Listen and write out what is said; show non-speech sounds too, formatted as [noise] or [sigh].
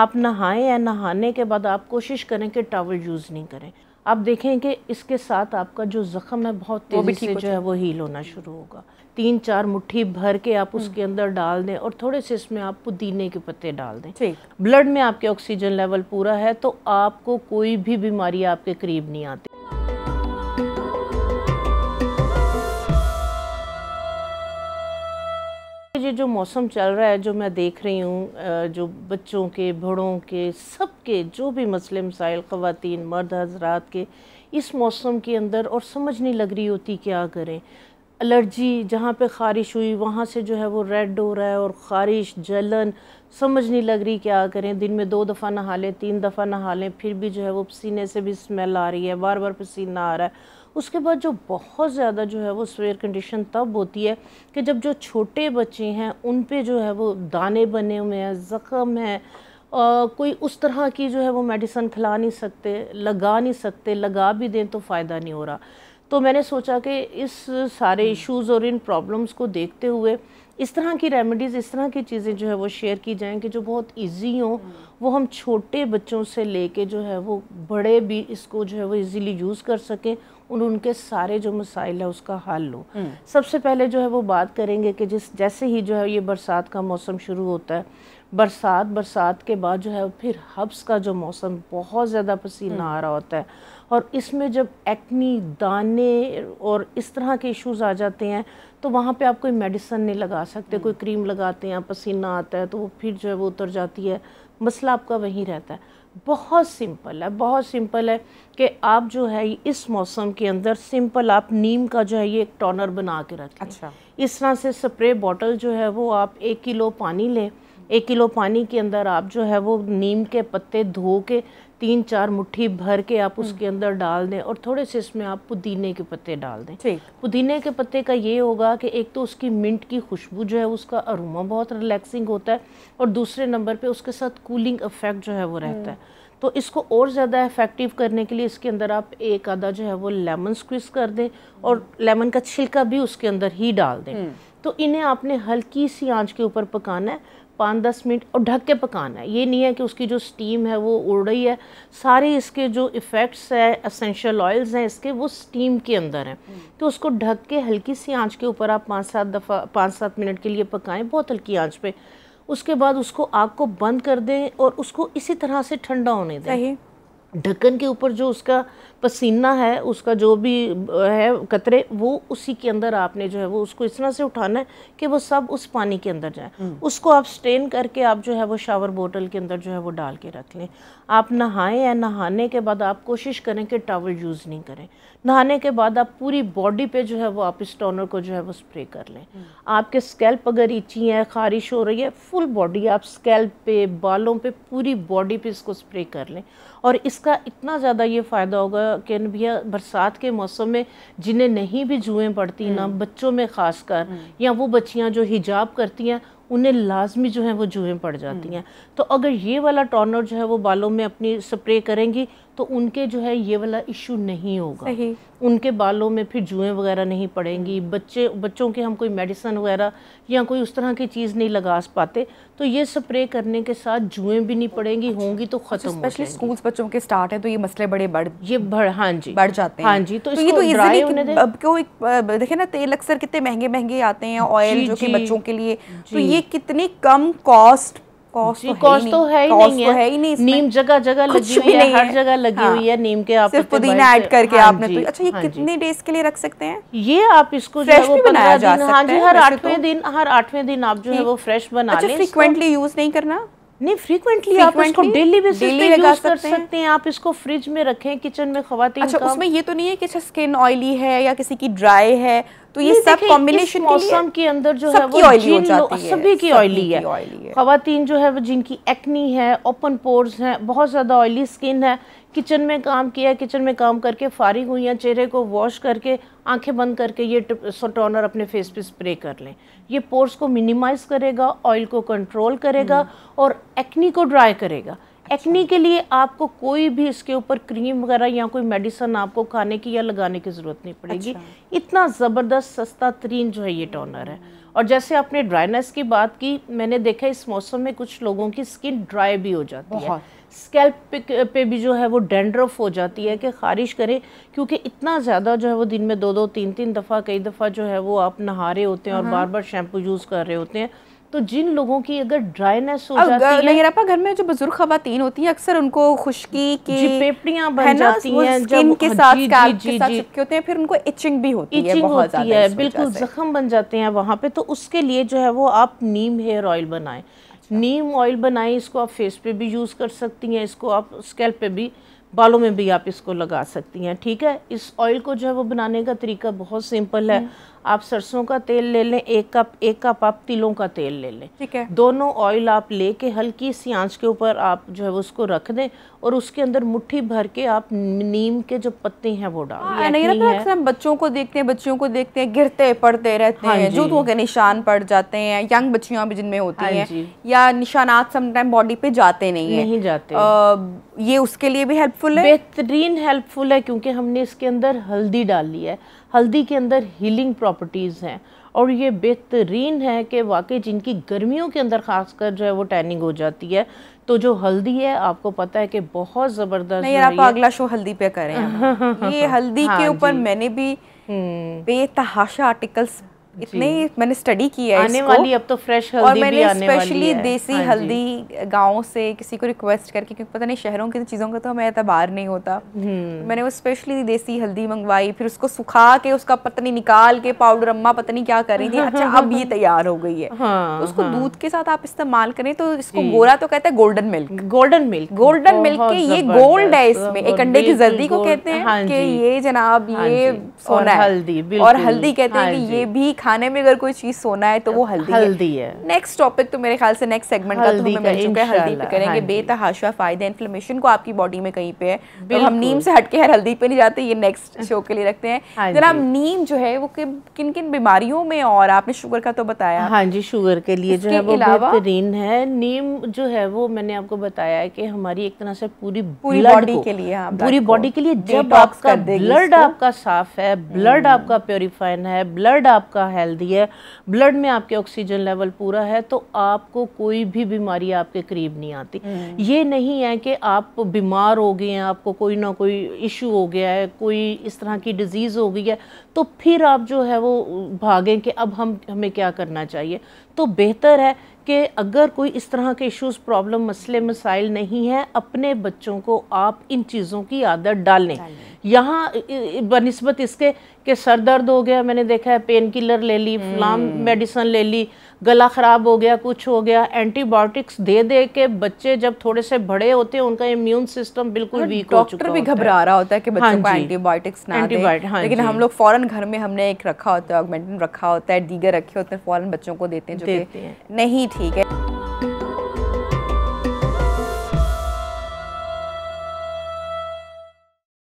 आप नहाएं या नहाने के बाद आप कोशिश करें कि टावल यूज़ नहीं करें आप देखें कि इसके साथ आपका जो ज़ख़म है बहुत तेज़ी से जो है वो हील होना शुरू होगा तीन चार मुट्ठी भर के आप उसके हम्म। अंदर डाल दें और थोड़े से इसमें आप पुदीने के पत्ते डाल दें ब्लड में आपके ऑक्सीजन लेवल पूरा है तो आपको कोई भी बीमारी आपके करीब नहीं आती ये जो मौसम चल रहा है जो मैं देख रही हूँ जो बच्चों के बड़ों के सब के जो भी मसले मसाइल ख़वान मर्द हजरात के इस मौसम के अंदर और समझ नहीं लग रही होती क्या करें एलर्जी जहाँ पे ख़ारिश हुई वहाँ से जो है वो रेड हो रहा है और ख़ारिश जलन समझ नहीं लग रही क्या करें दिन में दो दफ़ा नहा लें तीन दफ़ा नहा लें फिर भी जो है वो पसीने से भी स्मेल आ रही है बार बार पसीना आ रहा है उसके बाद जो बहुत ज़्यादा जो है वो स्वेयर कंडीशन तब होती है कि जब जो छोटे बच्चे हैं उन पे जो है वो दाने बने हुए हैं ज़ख़म है आ, कोई उस तरह की जो है वो मेडिसन खिला नहीं सकते लगा नहीं सकते लगा भी दें तो फ़ायदा नहीं हो रहा तो मैंने सोचा कि इस सारे इश्यूज़ हम्म। और इन प्रॉब्लम्स को देखते हुए इस तरह की रेमेडीज़ इस तरह की चीज़ें जो है वो शेयर की जाएँ कि जो बहुत ईजी हों वो हम छोटे बच्चों से लेके जो है वो बड़े भी इसको जो है वो इजीली यूज़ कर सकें और उनके सारे जो मसाइल है उसका हल हो हम्म। सबसे पहले जो है वो बात करेंगे कि जिस जैसे ही जो है ये बरसात का मौसम शुरू होता है बरसात बरसात के बाद जो है फिर हब्स का जो मौसम बहुत ज़्यादा पसीना हम्म। आ रहा होता है और इसमें जब एक्नी दाने और इस तरह के इश्यूज आ जाते हैं तो वहाँ पे आप कोई मेडिसन नहीं लगा सकते कोई क्रीम हम्म। लगाते हैं पसीना आता है तो वो फिर जो है वो उतर जाती है मसला आपका वहीं रहता है बहुत सिंपल है बहुत सिंपल है कि आप जो है इस मौसम के अंदर सिंपल आप नीम का जो है ये एक टॉनर बना के रखें अच्छा इस तरह से स्प्रे बॉटल जो है वो आप एक किलो पानी लें एक किलो पानी के अंदर आप जो है वो नीम के पत्ते धो के तीन चार मुट्ठी भर के आप हम्म। उसके अंदर डाल दें और थोड़े से इसमें आप पुदीने के पत्ते डाल दें पुदीने के पत्ते का ये होगा कि एक तो उसकी मिंट की खुशबू जो है उसका अरोमा बहुत रिलैक्सिंग होता है और दूसरे नंबर पे उसके साथ कूलिंग इफेक्ट जो है वो रहता है हम्म। तो इसको और ज़्यादा इफेक्टिव करने के लिए इसके अंदर आप एक आधा जो है वो लेमन स्क्विज कर दें और लेमन का छिलका भी उसके अंदर ही डाल दें हम्म। तो इन्हें आपने हल्की सी आँच के ऊपर पकाना है पाँच दस मिनट और ढक के पकाना है ये नहीं है कि उसकी जो स्टीम है वो उड़ रही है सारे इसके जो इफ़ेक्ट्स है असेंशल ऑयल्स हैं इसके वो स्टीम के अंदर हैं तो उसको ढक के हल्की सी आंच के ऊपर आप पाँच सात दफ़ा पाँच सात मिनट के लिए पकाएं बहुत हल्की आंच पे उसके बाद उसको आग को बंद कर दें और उसको इसी तरह से ठंडा होने दें ढक्कन के ऊपर जो उसका पसीना है उसका जो भी है कतरे वो उसी के अंदर आपने जो है वो उसको इस तरह से उठाना है कि वो सब उस पानी के अंदर जाए हम्म। उसको आप स्ट्रेन करके आप जो है वो शावर बोतल के अंदर जो है वो डाल के रख लें आप नहाएं या नहाने के बाद आप कोशिश करें कि टावल यूज़ नहीं करें नहाने के बाद आप पूरी बॉडी पे जो है वो आप इस टोनर को जो है वो स्प्रे कर लें आपके स्कैल्प अगर इंची है खारिश हो रही है फुल बॉडी आप स्कैल्प पे बालों पे पूरी बॉडी पे इसको स्प्रे कर लें और इसका इतना ज़्यादा ये फ़ायदा होगा कि भैया बरसात के मौसम में जिन्हें नहीं भी जुएँ पड़ती ना हम्म। बच्चों में ख़ास कर हम्म। या वो बच्चियाँ जो हिजाब करती हैं उन्हें लाजमी जो है वो जुएँ पड़ जाती हम्म। हैं तो अगर ये वाला टॉनर जो है वो बालों में अपनी स्प्रे करेंगी तो उनके जो है ये वाला इशू नहीं होगा सही। उनके बालों में फिर जुएं वगैरह नहीं पड़ेंगी बच्चे बच्चों के हम कोई मेडिसन वगैरह या कोई उस तरह की चीज़ नहीं लगा पाते तो ये स्प्रे करने के साथ जुएं भी नहीं पड़ेंगी अच्छा। होंगी तो अच्छा, खत्म स्पेशली स्कूल्स बच्चों के स्टार्ट है तो ये मसले बड़े बढ़ ये बढ़ हाँ जी बढ़ जाते हैं हाँ जी तो, तो ये तो अब क्यों देखे ना तेल अक्सर कितने महंगे महंगे आते हैं ऑयल जो कि बच्चों के लिए तो ये कितनी कम कॉस्ट कॉस्ट तो, है ही तो नहीं है ही नहीं तो नीम जगह जगह लगी हुई है हर जगह लगी हुई है नीम के आप पुदीना ऐड करके हाँ आपने तो- अच्छा ये हाँ कितने डेज के लिए रख सकते हैं ये आप इसको हाँ है हर आठवें दिन हर आठवें दिन आप जो है वो फ्रेश बना फ्रीक्वेंटली अच्छा, यूज नहीं करना नहीं फ्रीक्वेंटली आप इसको डेली बेसिस पे यूज कर सकते हैं आप इसको फ्रिज में रखें किचन में खवाते अच्छा उसमें ये तो नहीं है कि स्किन अच्छा, ऑयली है या किसी की ड्राई है तो ये सब कॉम्बिनेशन मौसम के अंदर जो है वो सभी की ऑयली है खातन जो है वो जिनकी एक्नी है ओपन पोर्स हैं बहुत ज़्यादा ऑयली स्किन है किचन में काम किया किचन में काम करके फारिग हुई हैं चेहरे को वॉश करके आंखें बंद करके ये टोनर अपने फेस पे स्प्रे कर लें ये पोर्स को मिनिमाइज़ करेगा ऑयल को कंट्रोल करेगा हम्म। और एक्नी को ड्राई करेगा एक्नी के लिए आपको कोई भी इसके ऊपर क्रीम वगैरह या कोई मेडिसन आपको खाने की या लगाने की ज़रूरत नहीं पड़ेगी अच्छा। इतना ज़बरदस्त सस्ता तरीन जो है ये टोनर है और जैसे आपने ड्राइनेस की बात की मैंने देखा इस मौसम में कुछ लोगों की स्किन ड्राई भी हो जाती है स्कैल्प पे भी जो है वो डेंड्रफ हो जाती है कि खारिश करें क्योंकि इतना ज़्यादा जो है वो दिन में दो दो तीन तीन दफ़ा कई दफ़ा जो है वो आप नहा रहे होते हैं और बार बार शैम्पू यूज़ कर रहे होते हैं तो जिन लोगों की अगर ड्राइनेस हो जाती है लेकिन घर में जो बुजुर्ग खातन होती हैं अक्सर उनको खुशकी की पेपड़ियाँ बन जाती हैं स्किन के हाँ, साथ चिपके होते हैं फिर उनको इचिंग भी होती है बहुत होती है बिल्कुल जख्म बन जाते हैं वहाँ पे तो उसके लिए जो है वो आप नीम हेयर ऑयल बनाएं अच्छा। नीम ऑयल बनाएं इसको आप फेस पे भी यूज़ कर सकती हैं इसको आप स्कैल्प पे भी बालों में भी आप इसको लगा सकती हैं ठीक है इस ऑयल को जो है वो बनाने का तरीका बहुत सिंपल है हम्म। आप सरसों का तेल ले लें एक कप एक कप आप तिलों का तेल ले लें ठीक है दोनों ऑयल आप लेके हल्की सी आंच के ऊपर आप जो है उसको रख दें और उसके अंदर मुट्ठी भर के आप नीम के जो पत्ते हैं वो डाल हाँ, नहीं रखना अक्सर हम बच्चों को देखते हैं बच्चियों को देखते हैं गिरते पड़ते रहते हाँ हैं जूतों के निशान पड़ जाते हैं यंग बच्चियां भी जिनमें होती है हाँ हैं या निशानात समटाइम बॉडी पे जाते नहीं है नहीं जाते ये उसके लिए भी हेल्पफुल है बेहतरीन हेल्पफुल है क्योंकि हमने इसके अंदर हल्दी डाली है हल्दी के अंदर हीलिंग प्रॉपर्टीज़ हैं और ये बेहतरीन है कि वाकई जिनकी गर्मियों के अंदर खासकर जो है वो टैनिंग हो जाती है तो जो हल्दी है आपको पता है कि बहुत ज़बरदस्त नहीं आप अगला शो हल्दी पे करें [laughs] ये हल्दी हाँ, के ऊपर मैंने भी हम्म। बेतहाशा आर्टिकल्स इतने मैंने स्टडी किया है आने इसको, वाली अब तो फ्रेश हल्दी और मैंने स्पेशली देसी हाँ हल्दी गाँव से किसी को रिक्वेस्ट करके क्योंकि पता नहीं शहरों की चीज़ों का तो हमें एतबार नहीं होता हम्म। मैंने वो स्पेशली देसी हल्दी मंगवाई फिर उसको सुखा के उसका पत्नी निकाल के पाउडर अम्मा पत्नी क्या कर रही थी [laughs] अच्छा अब ये तैयार हो गई है हाँ, उसको हाँ। दूध के साथ आप इस्तेमाल करें तो इसको गोरा तो कहते हैं golden milk golden milk golden milk के ये गोल्ड है इसमें एक अंडे की जल्दी को कहते हैं हाँ कि ये जनाब ये सोना है और हल्दी कहते हैं कि ये भी खाने में अगर कोई चीज सोना है तो वो हल्दी हल्दी है नेक्स्ट टॉपिक तो मेरे ख्याल से नेक्स्ट सेगमेंट का तो मिल चुका है हल्दी पे करेंगे हाँ बेतहाशा फायदे इन्फ्लेमेशन को आपकी बॉडी में कहीं पे है तो हम नीम से हटके हर हल्दी पे नहीं जाते ये नेक्स्ट शो के लिए रखते हैं हाँ जनाब नीम जो है वो किन किन बीमारियों में और आपने शुगर का तो बताया हाँ जी शुगर के लिए जो है वो बेहतरीन है नीम जो है वो मैंने आपको बताया है कि हमारी एक तरह से पूरी पूरी बॉडी के लिए हाँ, पूरी बॉडी के लिए जब आपका ब्लड आपका साफ है ब्लड हम्म। आपका प्योरीफाइन है ब्लड आपका हेल्दी है ब्लड में आपके ऑक्सीजन लेवल पूरा है तो आपको कोई भी बीमारी आपके करीब नहीं आती हम्म। ये नहीं है कि आप बीमार हो गए हैं आपको कोई ना कोई इशू हो गया है कोई इस तरह की डिजीज़ हो गई है तो फिर आप जो है वो भागें कि अब हम हमें क्या करना चाहिए तो बेहतर है कि अगर कोई इस तरह के इश्यूज प्रॉब्लम मसले मसाइल नहीं है अपने बच्चों को आप इन चीज़ों की आदत डालें यहाँ बनस्बत इसके कि सर दर्द हो गया मैंने देखा है पेन किलर ले ली फ्लाम हम्म। मेडिसन ले ली गला ख़राब हो गया कुछ हो गया एंटीबायोटिक्स दे दे के बच्चे जब थोड़े से बड़े होते हैं उनका इम्यून सिस्टम बिल्कुल वीक हो चुका भी घबरा रहा होता है कि बच्चों को एंटीबायोटिक्स हाँ ना एंटीबायोटिक हाँ लेकिन हम लोग फ़ौरन घर में हमने एक रखा होता है ऑगमेंटन रखा होता है दीगर रखे होते हैं फ़ौरन बच्चों को देते हैं जो नहीं ठीक है